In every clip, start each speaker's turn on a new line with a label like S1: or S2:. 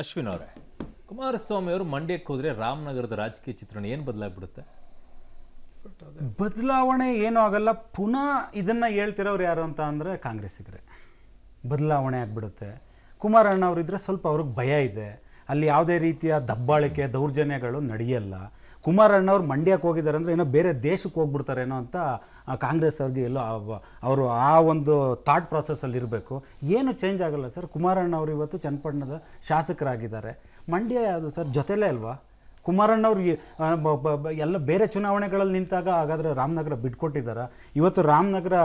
S1: ಅಶ್ವಿನ್ ಅವರೇ ಕುಮಾರಸ್ವಾಮಿ ಅವರು ಮಂಡ್ಯಕ್ಕೆ ಹೋದರೆ ರಾಮನಗರದ ರಾಜಕೀಯ ಚಿತ್ರಣ ಏನು ಬದಲಾಗ್ಬಿಡುತ್ತೆ ಬದಲಾವಣೆ ಏನೂ ಆಗಲ್ಲ ಪುನಃ ಇದನ್ನು ಹೇಳ್ತಿರೋರು ಯಾರು ಅಂತ ಅಂದರೆ ಕಾಂಗ್ರೆಸ್ಸಿಗರೆ ಬದಲಾವಣೆ ಆಗಿಬಿಡುತ್ತೆ ಕುಮಾರಣ್ಣ ಅವರಿದ್ದರೆ ಸ್ವಲ್ಪ ಅವ್ರಿಗೆ ಭಯ ಇದೆ ಅಲ್ಲಿ ಯಾವುದೇ ರೀತಿಯ ದಬ್ಬಾಳಿಕೆ ದೌರ್ಜನ್ಯಗಳು ನಡೆಯಲ್ಲ ಕುಮಾರಣ್ಣವ್ರು ಮಂಡ್ಯಕ್ಕೆ ಹೋಗಿದ್ದಾರೆ ಅಂದರೆ ಏನೋ ಬೇರೆ ದೇಶಕ್ಕೆ ಹೋಗ್ಬಿಡ್ತಾರೇನೋ ಅಂತ ಕಾಂಗ್ರೆಸ್ ಅವ್ರಿಗೆ ಎಲ್ಲೋ ಅವರು ಆ ಒಂದು ಥಾಟ್ ಪ್ರಾಸೆಸ್ಸಲ್ಲಿ ಇರಬೇಕು ಏನು ಚೇಂಜ್ ಆಗಲ್ಲ ಸರ್ ಅವರು ಇವತ್ತು ಚನ್ನಪಟ್ಟಣದ ಶಾಸಕರಾಗಿದ್ದಾರೆ ಮಂಡ್ಯ ಯಾವುದು ಸರ್ ಜೊತೆಲೇ ಅಲ್ವಾ ಕುಮಾರಣ್ಣವ್ರಿಗೆ ಎಲ್ಲ ಬೇರೆ ಚುನಾವಣೆಗಳಲ್ಲಿ ನಿಂತಾಗ ಹಾಗಾದರೆ ರಾಮನಗರ ಬಿಟ್ಕೊಟ್ಟಿದ್ದಾರೆ ಇವತ್ತು ರಾಮನಗರ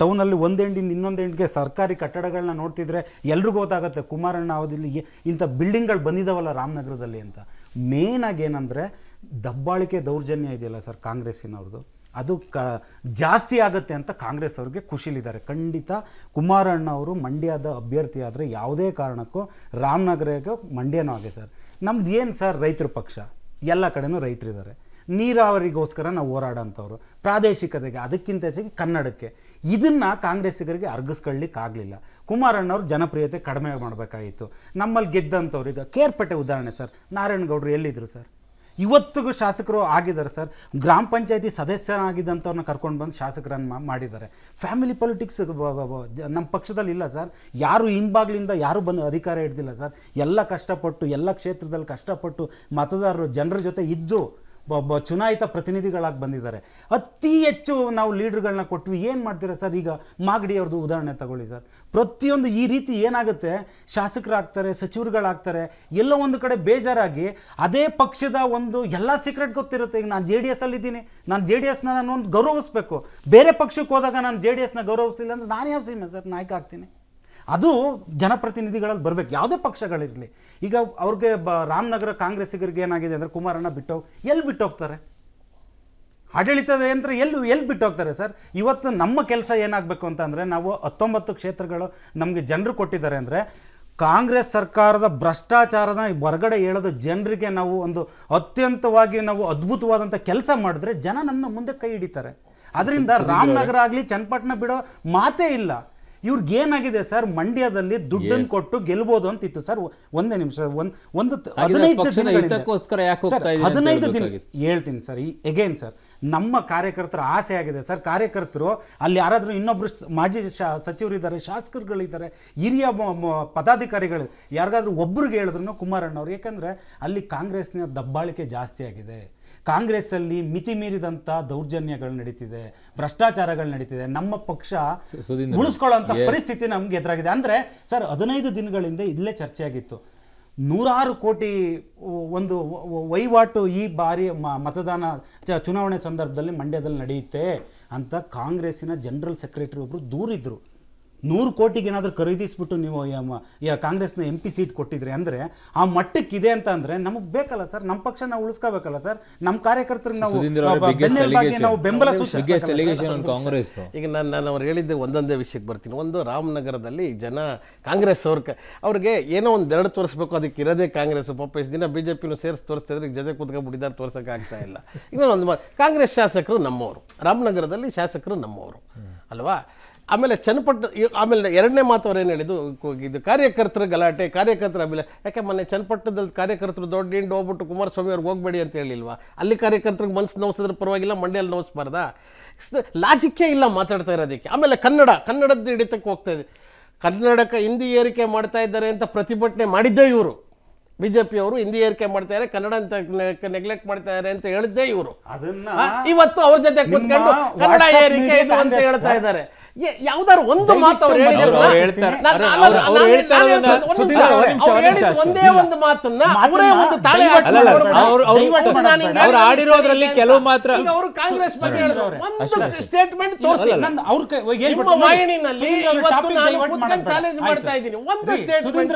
S1: ಟೌನಲ್ಲಿ ಒಂದೆಂಡಿಂದ ಇನ್ನೊಂದು ಎಂಡಿಗೆ ಸರ್ಕಾರಿ ಕಟ್ಟಡಗಳನ್ನ ನೋಡ್ತಿದ್ರೆ ಎಲ್ರಿಗೂ ಗೊತ್ತಾಗುತ್ತೆ ಕುಮಾರಣ್ಣ ಅವಧಿಲಿ ಇಂಥ ಬಿಲ್ಡಿಂಗ್ಗಳು ಬಂದಿದ್ದಾವಲ್ಲ ರಾಮನಗರದಲ್ಲಿ ಅಂತ ಮೇನಾಗಿ ಏನಂದರೆ ದಬ್ಬಾಳಿಕೆ ದೌರ್ಜನ್ಯ ಇದೆಯಲ್ಲ ಸರ್ ಕಾಂಗ್ರೆಸ್ಸಿನವ್ರದ್ದು ಅದು ಕ ಜಾಸ್ತಿ ಆಗುತ್ತೆ ಅಂತ ಕಾಂಗ್ರೆಸ್ ಅವ್ರಿಗೆ ಖುಷಿಲಿದ್ದಾರೆ ಖಂಡಿತ ಕುಮಾರಣ್ಣ ಅವರು ಮಂಡ್ಯದ ಅಭ್ಯರ್ಥಿ ಆದರೆ ಯಾವುದೇ ಕಾರಣಕ್ಕೂ ರಾಮನಗರಕ್ಕೆ ಮಂಡ್ಯನೂ ಆಗಿದೆ ಸರ್ ನಮ್ದು ಏನು ಸರ್ ರೈತರ ಪಕ್ಷ ಎಲ್ಲ ಕಡೆನೂ ರೈತರಿದ್ದಾರೆ ನೀರಾವರಿಗೋಸ್ಕರ ನಾವು ಹೋರಾಡೋಂಥವ್ರು ಪ್ರಾದೇಶಿಕತೆಗೆ ಅದಕ್ಕಿಂತ ಹೆಚ್ಚಾಗಿ ಕನ್ನಡಕ್ಕೆ ಇದನ್ನು ಕಾಂಗ್ರೆಸ್ಸಿಗರಿಗೆ ಅರ್ಗಿಸ್ಕೊಳ್ಳಿಕ್ಕಾಗಲಿಲ್ಲ ಕುಮಾರಣ್ಣವ್ರು ಜನಪ್ರಿಯತೆ ಕಡಿಮೆ ಮಾಡಬೇಕಾಗಿತ್ತು ನಮ್ಮಲ್ಲಿ ಗೆದ್ದಂಥವ್ರು ಈಗ ಕೇರ್ಪಟ್ಟೆ ಉದಾಹರಣೆ ಸರ್ ನಾರಾಯಣಗೌಡರು ಎಲ್ಲಿದ್ದರು ಸರ್ ಇವತ್ತಿಗೂ ಶಾಸಕರು ಆಗಿದ್ದಾರೆ ಸರ್ ಗ್ರಾಮ ಪಂಚಾಯತಿ ಸದಸ್ಯರಾಗಿದ್ದಂಥವ್ರನ್ನ ಕರ್ಕೊಂಡು ಬಂದು ಶಾಸಕರನ್ನ ಮಾಡಿದ್ದಾರೆ ಫ್ಯಾಮಿಲಿ ಪಾಲಿಟಿಕ್ಸ್ ನಮ್ಮ ಪಕ್ಷದಲ್ಲಿ ಇಲ್ಲ ಸರ್ ಯಾರು ಹಿಂಬಾಗ್ಲಿಂದ ಯಾರು ಬಂದು ಅಧಿಕಾರ ಹಿಡ್ದಿಲ್ಲ ಸರ್ ಎಲ್ಲ ಕಷ್ಟಪಟ್ಟು ಎಲ್ಲ ಕ್ಷೇತ್ರದಲ್ಲಿ ಕಷ್ಟಪಟ್ಟು ಮತದಾರರು ಜನರ ಜೊತೆ ಇದ್ದು ಒಬ್ಬ ಚುನಾಯಿತ ಪ್ರತಿನಿಧಿಗಳಾಗಿ ಬಂದಿದ್ದಾರೆ ಅತಿ ಹೆಚ್ಚು ನಾವು ಲೀಡ್ರ್ಗಳನ್ನ ಕೊಟ್ವಿ ಏನು ಮಾಡ್ತೀರಾ ಸರ್ ಈಗ ಮಾಗಡಿಯವ್ರದ್ದು ಉದಾಹರಣೆ ತಗೊಳ್ಳಿ ಸರ್ ಪ್ರತಿಯೊಂದು ಈ ರೀತಿ ಏನಾಗುತ್ತೆ ಶಾಸಕರಾಗ್ತಾರೆ ಸಚಿವರುಗಳಾಗ್ತಾರೆ ಎಲ್ಲೋ ಒಂದು ಕಡೆ ಬೇಜಾರಾಗಿ ಅದೇ ಪಕ್ಷದ ಒಂದು ಎಲ್ಲ ಸೀಕ್ರೆಟ್ ಗೊತ್ತಿರುತ್ತೆ ಈಗ ನಾನು ಜೆ ಡಿ ಎಸ್ಸಲ್ಲಿ ಇದ್ದೀನಿ ನಾನು ಜೆ ಡಿ ಎಸ್ನ ನಾನು ಒಂದು ಗೌರವಿಸ್ಬೇಕು ಬೇರೆ ಪಕ್ಷಕ್ಕೆ ಹೋದಾಗ ನಾನು ಜೆ ಡಿ ಎಸ್ನ ಗೌರವಿಸ್ಲಿಲ್ಲ ಅಂದರೆ ನಾನು ಯಾವ ಸೀಮೆ ಸರ್ ನಾಯಕ ಆಗ್ತೀನಿ ಅದು ಜನಪ್ರತಿನಿಧಿಗಳಲ್ಲಿ ಬರಬೇಕು ಯಾವುದೇ ಪಕ್ಷಗಳಿರಲಿ ಈಗ ಅವ್ರಿಗೆ ಬ ರಾಮನಗರ ಕಾಂಗ್ರೆಸ್ಸಿಗರಿಗೆ ಏನಾಗಿದೆ ಅಂದರೆ ಕುಮಾರಣ್ಣ ಬಿಟ್ಟು ಎಲ್ಲಿ ಬಿಟ್ಟು ಹೋಗ್ತಾರೆ ಆಡಳಿತದ ಯಂತ್ರ ಎಲ್ಲೂ ಎಲ್ಲಿ ಬಿಟ್ಟು ಹೋಗ್ತಾರೆ ಸರ್ ಇವತ್ತು ನಮ್ಮ ಕೆಲಸ ಏನಾಗಬೇಕು ಅಂತ ಅಂದರೆ ನಾವು ಹತ್ತೊಂಬತ್ತು ಕ್ಷೇತ್ರಗಳು ನಮಗೆ ಜನರು ಕೊಟ್ಟಿದ್ದಾರೆ ಅಂದರೆ ಕಾಂಗ್ರೆಸ್ ಸರ್ಕಾರದ ಭ್ರಷ್ಟಾಚಾರದ ಹೊರಗಡೆ ಹೇಳದ ಜನರಿಗೆ ನಾವು ಒಂದು ಅತ್ಯಂತವಾಗಿ ನಾವು ಅದ್ಭುತವಾದಂಥ ಕೆಲಸ ಮಾಡಿದ್ರೆ ಜನ ನಮ್ಮನ್ನ ಮುಂದೆ ಕೈ ಹಿಡಿತಾರೆ ಅದರಿಂದ ರಾಮನಗರ ಆಗಲಿ ಚನ್ನಪಟ್ಟಣ ಬಿಡೋ ಮಾತೇ ಇಲ್ಲ ಇವ್ರಿಗೇನಾಗಿದೆ ಸರ್ ಮಂಡ್ಯದಲ್ಲಿ ದುಡ್ಡನ್ನು ಕೊಟ್ಟು ಗೆಲ್ಬೋದು ಅಂತಿತ್ತು ಸರ್ ಒಂದೇ ನಿಮಿಷ ಒಂದು ಒಂದು ಹದಿನೈದು ದಿನ ಹದಿನೈದು ದಿನ ಹೇಳ್ತೀನಿ ಸರ್ ಈ ಎಗೇನ್ ಸರ್ ನಮ್ಮ ಕಾರ್ಯಕರ್ತರ ಆಸೆ ಆಗಿದೆ ಸರ್ ಕಾರ್ಯಕರ್ತರು ಅಲ್ಲಿ ಯಾರಾದರೂ ಇನ್ನೊಬ್ರು ಮಾಜಿ ಶಾ ಸಚಿವರಿದ್ದಾರೆ ಶಾಸಕರುಗಳಿದ್ದಾರೆ ಹಿರಿಯ ಪದಾಧಿಕಾರಿಗಳು ಯಾರಿಗಾದ್ರೂ ಒಬ್ರಿಗೆ ಹೇಳಿದ್ರು ಕುಮಾರಣ್ಣವ್ರು ಯಾಕಂದ್ರೆ ಅಲ್ಲಿ ಕಾಂಗ್ರೆಸ್ನ ದಬ್ಬಾಳಿಕೆ ಜಾಸ್ತಿ ಆಗಿದೆ ಕಾಂಗ್ರೆಸ್ಸಲ್ಲಿ ಮಿತಿ ಮೀರಿದಂಥ ದೌರ್ಜನ್ಯಗಳು ನಡೀತಿದೆ ಭ್ರಷ್ಟಾಚಾರಗಳು ನಡೀತಿದೆ ನಮ್ಮ ಪಕ್ಷ ಉಳಿಸ್ಕೊಳ್ಳೋಂಥ ಪರಿಸ್ಥಿತಿ ನಮ್ಗೆ ಎದುರಾಗಿದೆ ಅಂದರೆ ಸರ್ ಹದಿನೈದು ದಿನಗಳಿಂದ ಇಲ್ಲೇ ಚರ್ಚೆಯಾಗಿತ್ತು ನೂರಾರು ಕೋಟಿ ಒಂದು ವಹಿವಾಟು ಈ ಬಾರಿ ಮತದಾನ ಚುನಾವಣೆ ಸಂದರ್ಭದಲ್ಲಿ ಮಂಡ್ಯದಲ್ಲಿ ನಡೆಯುತ್ತೆ ಅಂತ ಕಾಂಗ್ರೆಸ್ಸಿನ ಜನರಲ್ ಸೆಕ್ರೆಟರಿ ಒಬ್ಬರು ದೂರಿದ್ರು ನೂರು ಕೋಟಿಗೆ ಏನಾದರೂ ಖರೀದಿಸ್ಬಿಟ್ಟು ನೀವು ಕಾಂಗ್ರೆಸ್ನ ಎಂ ಪಿ ಸೀಟ್ ಕೊಟ್ಟಿದ್ರಿ ಅಂದರೆ ಆ ಮಟ್ಟಕ್ಕಿದೆ ಅಂತ ಅಂದರೆ ನಮಗೆ ಬೇಕಲ್ಲ ಸರ್ ನಮ್ಮ ಪಕ್ಷ ನಾವು ಉಳಿಸ್ಕೋಬೇಕಲ್ಲ ಸರ್ ನಮ್ಮ ಕಾರ್ಯಕರ್ತರಿಗೆ ನಾವು ನಾವು ಬೆಂಬಲ ಕಾಂಗ್ರೆಸ್
S2: ಈಗ ನಾನು ನಾನು ಅವ್ರು ಹೇಳಿದ್ದೆ ಒಂದೊಂದೇ ವಿಷಯಕ್ಕೆ ಬರ್ತೀನಿ ಒಂದು ರಾಮನಗರದಲ್ಲಿ ಜನ ಕಾಂಗ್ರೆಸ್ ಅವ್ರ ಅವ್ರಿಗೆ ಏನೋ ಒಂದು ಎರಡು ತೋರಿಸ್ಬೇಕು ಅದಕ್ಕೆ ಇರೋದೇ ಕಾಂಗ್ರೆಸ್ ಪಾಪ ದಿನ ಬಿ ಜೆ ಪಿನೂ ಸೇರಿಸಿ ತೋರಿಸ್ತಾ ಇದ್ರೆ ಜೊತೆ ತೋರ್ಸಕ್ಕೆ ಆಗ್ತಾ ಇಲ್ಲ ಈಗ ಒಂದು ಕಾಂಗ್ರೆಸ್ ಶಾಸಕರು ನಮ್ಮವರು ರಾಮನಗರದಲ್ಲಿ ಶಾಸಕರು ನಮ್ಮವರು ಅಲ್ವಾ ಆಮೇಲೆ ಚನ್ನಪಟ್ಟ ಆಮೇಲೆ ಎರಡನೇ ಮಾತು ಅವ್ರು ಏನು ಹೇಳಿದ್ದು ಇದು ಕಾರ್ಯಕರ್ತರ ಗಲಾಟೆ ಕಾರ್ಯಕರ್ತರ ಆಮೇಲೆ ಯಾಕೆ ಮೊನ್ನೆ ಚನ್ನಪಟ್ಟದಲ್ಲಿ ಕಾರ್ಯಕರ್ತರು ದೊಡ್ಡ ಹಿಂಡು ಹೋಗ್ಬಿಟ್ಟು ಕುಮಾರಸ್ವಾಮಿ ಅವ್ರಿಗೆ ಹೋಗಬೇಡಿ ಅಂತ ಹೇಳಿಲ್ವಾ ಅಲ್ಲಿ ಕಾರ್ಯಕರ್ತರಿಗೆ ಮನಸ್ಸು ನೋವಿಸಿದ್ರೆ ಪರವಾಗಿಲ್ಲ ಮಂಡ್ಯಲ್ಲಿ ನೋವಿಸ್ಬಾರ್ದಾ ಲಾಜಿಕ್ಕೇ ಇಲ್ಲ ಮಾತಾಡ್ತಾ ಇರೋದಕ್ಕೆ ಆಮೇಲೆ ಕನ್ನಡ ಕನ್ನಡದ ಹಿಡಿತಕ್ಕೆ ಹೋಗ್ತಾ ಇದೆ ಕನ್ನಡಕ್ಕೆ ಹಿಂದಿ ಏರಿಕೆ ಮಾಡ್ತಾ ಇದ್ದಾರೆ ಅಂತ ಪ್ರತಿಭಟನೆ ಮಾಡಿದ್ದೇ ಇವರು ಬಿ ಜೆ ಹಿಂದಿ ಏರಿಕೆ ಮಾಡ್ತಾರೆ ಕನ್ನಡ ಅಂತ ನೆಗ್ಲೆಕ್ಟ್ ಮಾಡ್ತಾರೆ ಅಂತ ಹೇಳಿದ್ದೆ ಇವರು ಇವತ್ತು ಅವ್ರ ಜೊತೆ ಕೂತ್ಕೊಂಡು ಕನ್ನಡ ಏರಿಕೆ ಅಂತ ಹೇಳ್ತಾ ಇದ್ದಾರೆ ಯಾವ್ದಾರು ಒಂದು ಮಾತು ಅವ್ರು ಹೇಳಿದ್ರು ಒಂದೇ ಒಂದು ಮಾತನ್ನ ಅವರೇ ಒಂದು ತಾಳೆ ಅವ್ರು ಆಡಿರೋದ್ರಲ್ಲಿ ಕೆಲವು ಮಾತ್ರ ಅವರು ಕಾಂಗ್ರೆಸ್ ಬಗ್ಗೆ ಒಂದು ಸ್ಟೇಟ್ಮೆಂಟ್ ತೋರಿಸಿ
S1: ಅವ್ರ ವಾಹಿನಿನಲ್ಲಿ ನಾನು ಚಾಲೆಂಜ್ ಮಾಡ್ತಾ ಇದ್ದೀನಿ ಒಂದು ಸ್ಟೇಟ್ಮೆಂಟ್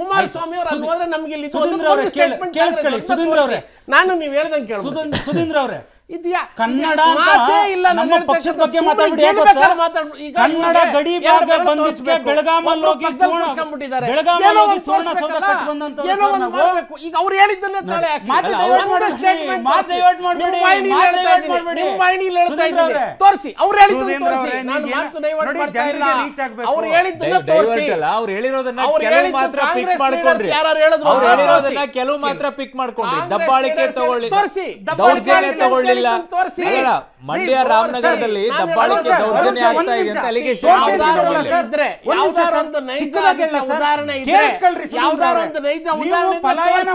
S1: ಕುಮಾರಸ್ವಾಮಿ ಅವರು ಅದು ಹೋದ್ರೆ
S2: ನಮ್ಗೆ ಸುಧೀಂದ್ರ ಅವ್ರೆ ಕೇಳಿಸ್ಕೊಳ್ಳಿ ಸುಧೀಂದ್ರ ಅವ್ರೆ ನಾನು ನೀವ್ ಹೇಳ್ದಂಗೆ ಸುಧೀಂದ್ರ ಅವ್ರೆ ಇದೆಯಾ ಕನ್ನಡ ಇಲ್ಲ ನಮ್ಮ ಪಕ್ಷದ ಬಗ್ಗೆ ಮಾತಾಡ್ಬಿಡಿ ಕನ್ನಡ ಗಡಿ ಭಾಗ ಬಂದಿಸ್ಕೆ ಬೆಳಗಾಮಲ್ಲಿ ಹೋಗಿ ಸುವರ್ಣ ಬೆಳಗಾಮಲ್ಲಿ ಹೋಗಿ ಸುವರ್ಣ ಸೌಧ ಕಟ್ಟಿ ಬಂದಂತ ಈಗ ಅವ್ರು ಹೇಳಿದ್ದನ್ನೇ ತಾಳೆ ಮಾತು ಡೈವರ್ಟ್ ಮಾಡಬೇಡಿ ಮಾತು ಡೈವರ್ಟ್ ಮಾಡಬೇಡಿ ಮಾತು ಡೈವರ್ಟ್ ಹೇಳ್ತಾ ಇದ್ದಾರೆ ತೋರಿಸಿ ಅವ್ರು ಹೇಳಿದ್ದನ್ನ ತೋರಿಸಿ ನಾನು ಮಾತು ಡೈವರ್ಟ್ ಮಾಡ್ತಾ ಇಲ್ಲ ಅವ್ರು ಹೇಳಿದ್ದನ್ನ ತೋರಿಸಿ
S1: ಅವ್ರು ಹೇಳಿರೋದನ್ನ ಕೆಲವು ಮಾತ್ರ ಪಿಕ್ ಮಾಡ್ಕೊಂಡ್ರಿ ಯಾರು ಹೇಳಿದ್ರು ಅವ್ರು ಹೇಳಿರೋದನ್ನ ಕೆಲವು ಮಾತ್ರ ಪಿಕ್ ಮಾಡ್ಕೊಂಡ್ರಿ ದಬ್ಬಾಳಿಕೆ ತಗೊಳ್ಳಿ ತೋರಿಸಿ ದೌರ್ಜನ್ಯ ತಗೊಳ್ಳಿ ಇಲ್ಲ ಮಂಡ್ಯ ರಾಮನಗರದಲ್ಲಿ ದಬ್ಬಾಳಿಕೆ ದೌರ್ಜನ್ಯ ಆಗ್ತಾ ಇದೆ ಅಂತ ಅಲಿಗೇಷನ್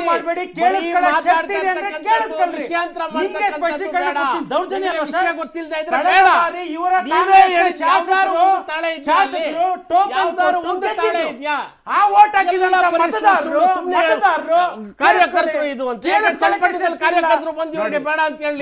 S1: ಮಾಡಬೇಡಿ ಇದು ಅಂತ ಬೇಡ ಅಂತ ಹೇಳಿ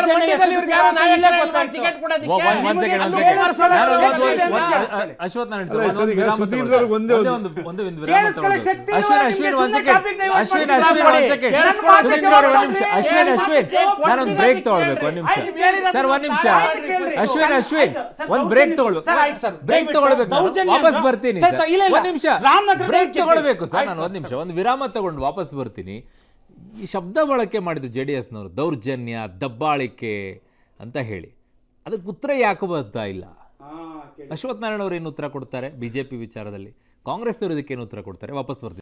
S1: ಅಶ್ವಿನ್ ನಾನೊಂದು ಬ್ರೇಕ್ ತಗೊಳ್ಬೇಕು ಒಂದ್ ನಿಮಿಷ ಸರ್ ಒಂದ್ ನಿಮಿಷ ಅಶ್ವಿನ ಅಶ್ವಿನ್ ಒಂದ್ ಬ್ರೇಕ್ ತಗೊಳ್ಬೇಕು ಬ್ರೇಕ್ ವಾಪಸ್ ಬರ್ತೀನಿ ಒಂದ್ ನಿಮಿಷ ಬ್ರೇಕ್ ತಗೊಳ್ಬೇಕು ಸರ್ ನಾನು ಒಂದ್ ನಿಮಿಷ ಒಂದು ವಿರಾಮ ತಗೊಂಡು ವಾಪಸ್ ಬರ್ತೀನಿ ಈ ಶಬ್ದ ಬಳಕೆ ಮಾಡಿದ್ದು ಜೆ ಡಿ ದೌರ್ಜನ್ಯ ದಬ್ಬಾಳಿಕೆ ಅಂತ ಹೇಳಿ ಅದಕ್ಕೆ ಉತ್ತರ ಯಾಕೆ ಬರ್ತಾ ಇಲ್ಲ ನಾರಾಯಣ ಅವರು ಏನು ಉತ್ತರ ಕೊಡ್ತಾರೆ ಬಿಜೆಪಿ ವಿಚಾರದಲ್ಲಿ ಪಿ ವಿಚಾರದಲ್ಲಿ ಇದಕ್ಕೆ ಉತ್ತರ ಕೊಡ್ತಾರೆ ವಾಪಸ್ ಬರ್ತೀವಿ